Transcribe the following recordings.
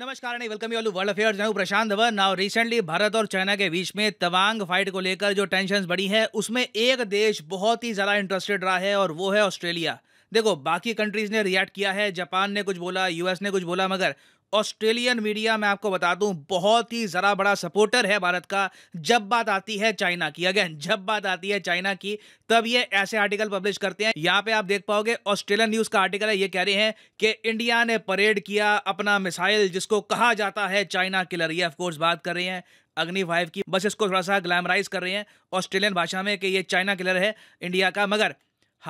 नमस्कार नहीं welcome you world affairs मैं प्रशांत धवन नाउ रिसेंटली भारत और चाइना के बीच में तवांग फाइट को लेकर जो टेंशन बढ़ी है उसमें एक देश बहुत ही ज़्यादा इंटरेस्टेड रहा है और वो है ऑस्ट्रेलिया देखो बाकी कंट्रीज ने रिएक्ट किया है जापान ने कुछ बोला यूएस ने कुछ बोला मगर ऑस्ट्रेलियन मीडिया मैं आपको बता दूं बहुत ही ज़रा बड़ा सपोर्टर है भारत का जब बात आती है चाइना की अगेन जब बात आती है चाइना की तब ये ऐसे आर्टिकल पब्लिश करते हैं यहाँ पे आप देख पाओगे ऑस्ट्रेलियन न्यूज़ का आर्टिकल है ये कह रहे हैं कि इंडिया ने परेड किया अपना मिसाइल जिसको कहा जाता है चाइना किलर ये ऑफकोर्स बात कर रहे हैं अग्नि फाइव की बस इसको थोड़ा सा ग्लैमराइज कर रहे हैं ऑस्ट्रेलियन भाषा में कि ये चाइना किलर है इंडिया का मगर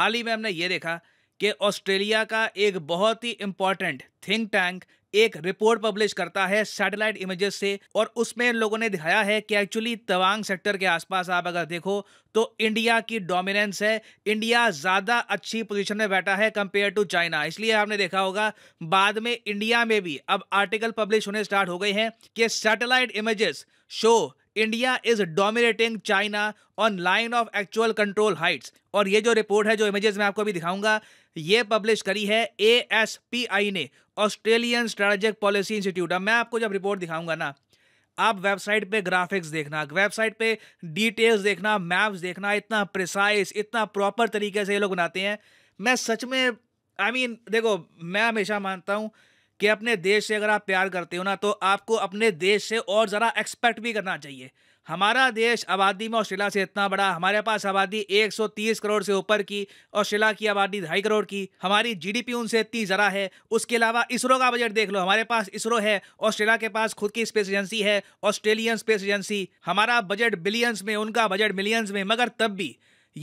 हाल ही में हमने ये देखा कि ऑस्ट्रेलिया का एक बहुत ही इंपॉर्टेंट थिंक टैंक एक रिपोर्ट पब्लिश करता है सैटेलाइट इमेजेस से और उसमें लोगों ने दिखाया है कि एक्चुअली तवांग सेक्टर के आसपास आप अगर देखो तो इंडिया की डोमिनेंस है इंडिया ज़्यादा अच्छी पोजीशन में बैठा है कंपेयर टू चाइना इसलिए आपने देखा होगा बाद में इंडिया में भी अब आर्टिकल पब्लिश होने स्टार्ट हो गए हैं कि satellite images show India is dominating China on line of actual control heights और ये जो रिपोर्ट है जो इमेजेस में आपको अभी दिखाऊंगा ये पब्लिश करी है ए एस पी आई ने ऑस्ट्रेलियन स्ट्रेटेजिक पॉलिसी इंस्टीट्यूट अब मैं आपको जब रिपोर्ट दिखाऊंगा ना आप वेबसाइट पे ग्राफिक्स देखना वेबसाइट पे डिटेल्स देखना मैप्स देखना इतना प्रिसाइज इतना प्रॉपर तरीके से ये लोग बनाते हैं मैं सच में आई I मीन mean, देखो मैं हमेशा मानता हूँ कि अपने देश से अगर आप प्यार करते हो ना तो आपको अपने देश से और ज़रा एक्सपेक्ट भी करना चाहिए हमारा देश आबादी में ऑस्ट्रेलिया से इतना बड़ा हमारे पास आबादी 130 करोड़ से ऊपर की ऑस्ट्रेलिया की आबादी ढाई करोड़ की हमारी जीडीपी उनसे इतनी ज़रा है उसके अलावा इसरो का बजट देख लो हमारे पास इसरो है ऑस्ट्रेलिया के पास खुद की स्पेस एजेंसी है ऑस्ट्रेलियन स्पेस एजेंसी हमारा बजट बिलियंस में उनका बजट मिलियंस में मगर तब भी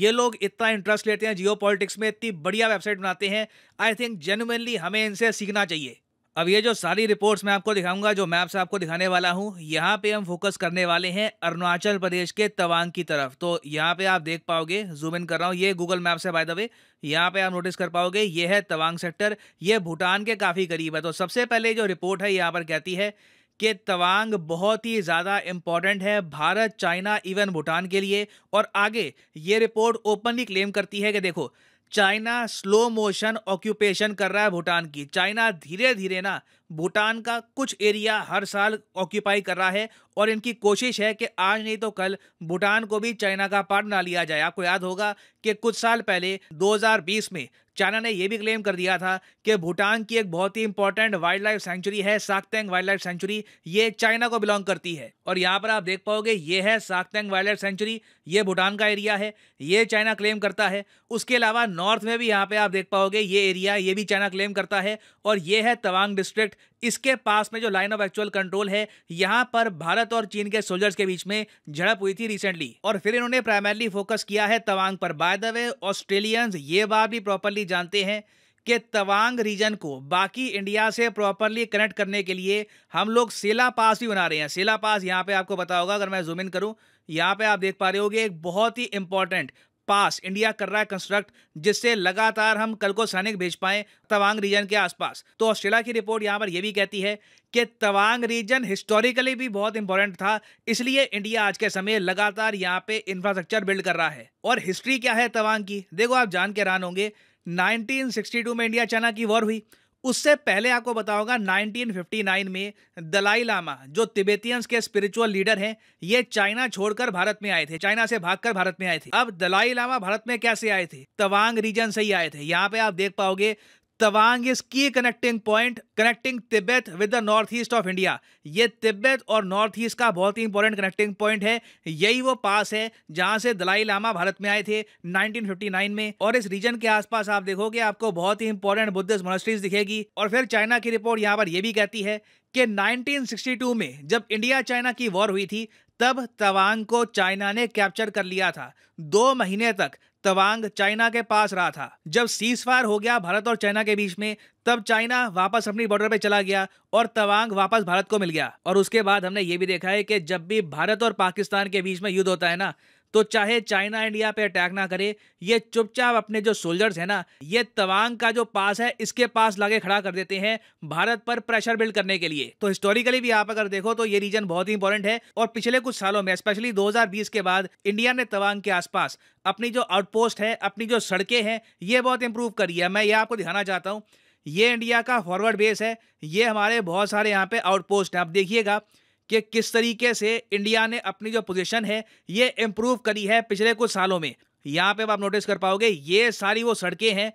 ये लोग इतना इंटरेस्ट लेते हैं जियो में इतनी बढ़िया वेबसाइट बनाते हैं आई थिंक जेनुनली हमें इनसे सीखना चाहिए अब ये जो सारी रिपोर्ट्स मैं आपको दिखाऊंगा जो मैप्स आपको दिखाने वाला हूँ यहाँ पे हम फोकस करने वाले हैं अरुणाचल प्रदेश के तवांग की तरफ तो यहाँ पे आप देख पाओगे जूम इन कर रहा हूँ ये गूगल मैप से बाय द वे यहाँ पे आप नोटिस कर पाओगे ये है तवांग सेक्टर ये भूटान के काफ़ी करीब है तो सबसे पहले जो रिपोर्ट है यहाँ पर कहती है कि तवांग बहुत ही ज़्यादा इम्पॉर्टेंट है भारत चाइना इवन भूटान के लिए और आगे ये रिपोर्ट ओपनली क्लेम करती है कि देखो चाइना स्लो मोशन ऑक्यूपेशन कर रहा है भूटान की चाइना धीरे धीरे ना भूटान का कुछ एरिया हर साल ऑक्यूपाई कर रहा है और इनकी कोशिश है कि आज नहीं तो कल भूटान को भी चाइना का पार्ट ना लिया जाए आपको याद होगा कि कुछ साल पहले 2020 में चाइना ने यह भी क्लेम कर दिया था कि भूटान की एक बहुत ही इंपॉर्टेंट वाइल्ड लाइफ सेंचुरी है साकतेंग वाइल्ड लाइफ सेंचुरी ये चाइना को बिलोंग करती है और यहाँ पर आप देख पाओगे ये है साकतेंग वाइल्ड लाइफ सेंचुरी ये भूटान का एरिया है ये चाइना क्लेम करता है उसके अलावा नॉर्थ में भी यहाँ पे आप देख पाओगे ये एरिया ये भी चाइना क्लेम करता है और ये है तवांग डिस्ट्रिक्ट इसके पास में जो लाइन ऑफ एक्चुअल कंट्रोल है यहाँ पर भारत भारत और चीन के सोल्जर्स के बीच में झड़प हुई थी रिसेंटली और फिर इन्होंने प्राइमरली फोकस किया है तवांग पर बाय द वे ऑस्ट्रेलियंस ये बात भी प्रॉपरली जानते हैं कि तवांग रीजन को बाकी इंडिया से प्रॉपरली कनेक्ट करने के लिए हम लोग सेला पास भी बना रहे हैं सेला पास यहाँ पे आपको पता होगा अगर मैं जूम इन करूँ यहाँ पे आप देख पा रहे होगे एक बहुत ही इंपॉर्टेंट पास इंडिया कर रहा है कंस्ट्रक्ट जिससे लगातार हम कल को सैनिक भेज पाएं तवांग रीजन के आसपास तो ऑस्ट्रेलिया की रिपोर्ट यहां पर यह भी कहती है कि तवांग रीजन हिस्टोरिकली भी बहुत इंपॉर्टेंट था इसलिए इंडिया आज के समय लगातार यहाँ पे इंफ्रास्ट्रक्चर बिल्ड कर रहा है और हिस्ट्री क्या है तवांग की देखो आप जान के रान होंगे 1962 में इंडिया चाइना की वॉर हुई उससे पहले आपको बताऊंगा 1959 में दलाई लामा जो तिबेतियंस के स्पिरिचुअल लीडर हैं ये चाइना छोड़कर भारत में आए थे चाइना से भागकर भारत में आए थे अब दलाई लामा भारत में कैसे आए थे तवांग रीजन से ही आए थे यहाँ पे आप देख पाओगे Tawang is key connecting point connecting Tibet with the north east of India ये तिब्बत और नॉर्थ ईस्ट का बहुत ही इंपॉर्टेंट कनेक्टिंग पॉइंट है यही वो पास है जहां से दलाई लामा भारत में आए थे 1959 में और इस रीजन के आसपास आप देखोगे आपको बहुत ही इंपॉर्टेंट बुद्धिस्ट मोनेस्ट्रीज दिखेगी और फिर चाइना की रिपोर्ट यहाँ पर यह भी कहती है कि 1962 में जब इंडिया चाइना की वॉर हुई थी तब तवांग को चाइना ने कैप्चर कर लिया था दो महीने तक तवांग चाइना के पास रहा था जब सीज फायर हो गया भारत और चाइना के बीच में तब चाइना वापस अपनी बॉर्डर पे चला गया और तवांग वापस भारत को मिल गया और उसके बाद हमने ये भी देखा है कि जब भी भारत और पाकिस्तान के बीच में युद्ध होता है ना तो चाहे चाइना इंडिया पे अटैक ना करे ये चुपचाप अपने जो सोल्जर्स है ना ये तवांग का जो पास है इसके पास लगे खड़ा कर देते हैं भारत पर प्रेशर बिल्ड करने के लिए तो हिस्टोरिकली भी आप अगर देखो तो ये रीजन बहुत ही इंपॉर्टेंट है और पिछले कुछ सालों में स्पेशली 2020 के बाद इंडिया ने तवांग के आसपास अपनी जो आउटपोस्ट है अपनी जो सड़कें हैं ये बहुत इंप्रूव करी है मैं ये आपको दिखाना चाहता हूँ ये इंडिया का फॉरवर्ड बेस है ये हमारे बहुत सारे यहाँ पे आउटपोस्ट है आप देखिएगा कि किस तरीके से इंडिया ने अपनी जो पोजीशन है ये इम्प्रूव करी है पिछले कुछ सालों में यहाँ पे आप नोटिस कर पाओगे ये सारी वो सड़कें हैं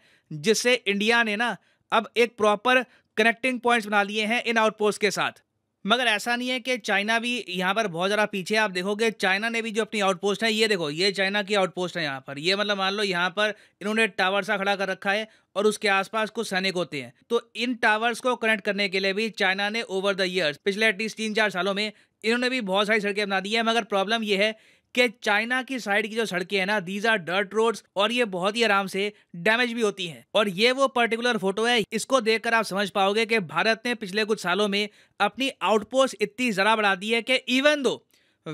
जिससे इंडिया ने ना अब एक प्रॉपर कनेक्टिंग पॉइंट्स बना लिए हैं इन आउटपोस्ट के साथ मगर ऐसा नहीं है कि चाइना भी यहाँ पर बहुत ज़्यादा पीछे आप देखोगे चाइना ने भी जो अपनी आउटपोस्ट है ये देखो ये चाइना की आउटपोस्ट है यहाँ पर ये मतलब मान लो यहाँ पर इन्होंने टावर सा खड़ा कर रखा है और उसके आसपास कुछ सैनिक होते हैं तो इन टावर्स को कनेक्ट करने के लिए भी चाइना ने ओवर द ईयर्स पिछले एटलीस्ट तीन चार सालों में इन्होंने भी बहुत सारी सड़कें बना दी है मगर प्रॉब्लम यह है कि चाइना की साइड की जो सड़कें हैं ना दीज आर डर्ट रोड्स और ये बहुत ही आराम से डैमेज भी होती हैं और ये वो पर्टिकुलर फोटो है इसको देखकर आप समझ पाओगे कि भारत ने पिछले कुछ सालों में अपनी आउटपोस्ट इतनी ज़रा बढ़ा दी है कि इवन दो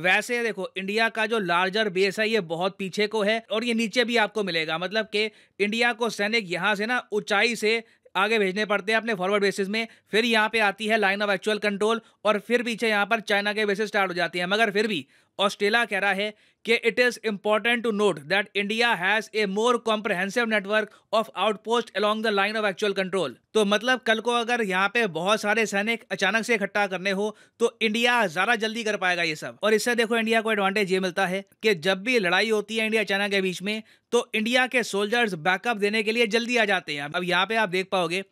वैसे देखो इंडिया का जो लार्जर बेस है ये बहुत पीछे को है और ये नीचे भी आपको मिलेगा मतलब कि इंडिया को सैनिक यहाँ से ना ऊंचाई से आगे भेजने पड़ते हैं अपने फॉरवर्ड बेसिस में फिर यहाँ पे आती है लाइन ऑफ एक्चुअल कंट्रोल और फिर पीछे यहाँ पर चाइना के बेसिस स्टार्ट हो जाती है मगर फिर भी ऑस्ट्रेलिया कह रहा है कि it is important to note that India has a more comprehensive network of outpost along the line of actual control तो मतलब कल को अगर यहाँ पे बहुत सारे सैनिक अचानक से इकट्ठा करने हो तो इंडिया ज़्यादा जल्दी कर पाएगा ये सब और इससे देखो इंडिया को एडवांटेज ये मिलता है कि जब भी लड़ाई होती है इंडिया चाइना के बीच में तो इंडिया के सोल्जर्स बैकअप देने के लिए जल्दी आ जाते हैं अब यहाँ पे आप देख पाओगे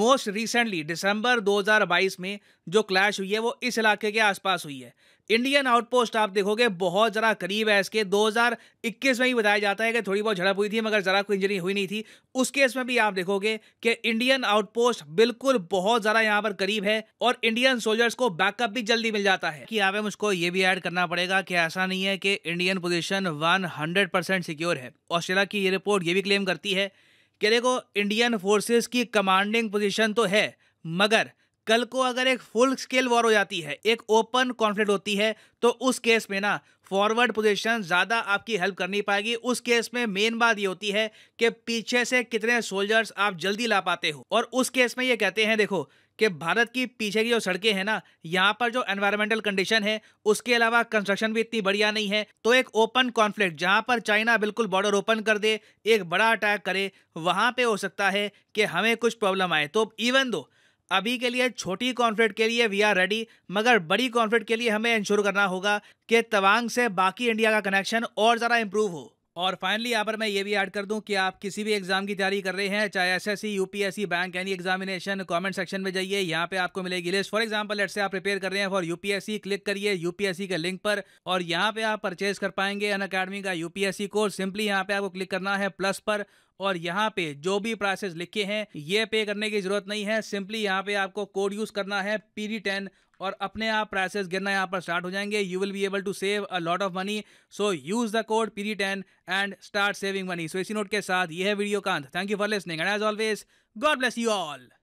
मोस्ट रिसेंटली दिसंबर 2022 में जो क्लैश हुई है वो इस इलाके के आसपास हुई है इंडियन आउटपोस्ट आप देखोगे बहुत ज़रा करीब है इसके 2021 में ही बताया जाता है कि थोड़ी बहुत झड़प हुई थी मगर ज़रा कोई इंजरी हुई नहीं थी उस केस में भी आप देखोगे कि इंडियन आउटपोस्ट बिल्कुल बहुत ज़रा यहाँ पर करीब है और इंडियन सोल्जर्स को बैकअप भी जल्दी मिल जाता है कि यहाँ पे मुझको ये भी ऐड करना पड़ेगा कि ऐसा नहीं है कि इंडियन पोजिशन वन सिक्योर है ऑस्ट्रेलिया की ये रिपोर्ट ये भी क्लेम करती है कि देखो इंडियन फोर्सेज की कमांडिंग पोजिशन तो है मगर कल को अगर एक फुल स्केल वॉर हो जाती है एक ओपन कॉन्फ्लिक्ट होती है तो उस केस में ना फॉरवर्ड पोजीशन ज़्यादा आपकी हेल्प कर नहीं पाएगी उस केस में मेन बात ये होती है कि पीछे से कितने सोल्जर्स आप जल्दी ला पाते हो और उस केस में ये कहते हैं देखो कि भारत की पीछे की जो सड़कें हैं ना यहाँ पर जो एनवायरमेंटल कंडीशन है उसके अलावा कंस्ट्रक्शन भी इतनी बढ़िया नहीं है तो एक ओपन कॉन्फ्लिक्ट जहाँ पर चाइना बिल्कुल बॉर्डर ओपन कर दे एक बड़ा अटैक करे वहाँ पर हो सकता है कि हमें कुछ प्रॉब्लम आए तो इवन दो अभी के लिए छोटी कॉन्फ्रेंट के लिए वी आर रेडी मगर बड़ी कॉन्फ्रेंट के लिए हमें इंश्योर करना होगा कि तवांग से बाकी इंडिया का कनेक्शन और ज़्यादा इंप्रूव हो और फाइनली यहाँ पर मैं ये भी ऐड कर दूं कि आप किसी भी एग्जाम की तैयारी कर रहे हैं चाहे SSC, UPSC, bank any examination comment section में जाइए यहाँ पे आपको मिलेगी list for example let's say आप प्रिपेयर कर रहे हैं फॉर यूपीएससी क्लिक करिए यूपीएससी के लिंक पर और यहाँ पे आप परचेज कर पाएंगे अन का यूपीएससी कोर्स सिंपली यहाँ पे आपको क्लिक करना है प्लस पर और यहाँ पे जो भी प्राइसेस लिखे हैं ये पे करने की जरूरत नहीं है सिंपली यहाँ पे आपको कोड यूज करना है पीरी टेन और अपने आप प्राइसेस गिरना यहाँ पर स्टार्ट हो जाएंगे you will be able to save a lot of money so use the code peri ten and start saving money so इसी नोट के साथ यह वीडियो का अंत thank you for listening and as always God bless you all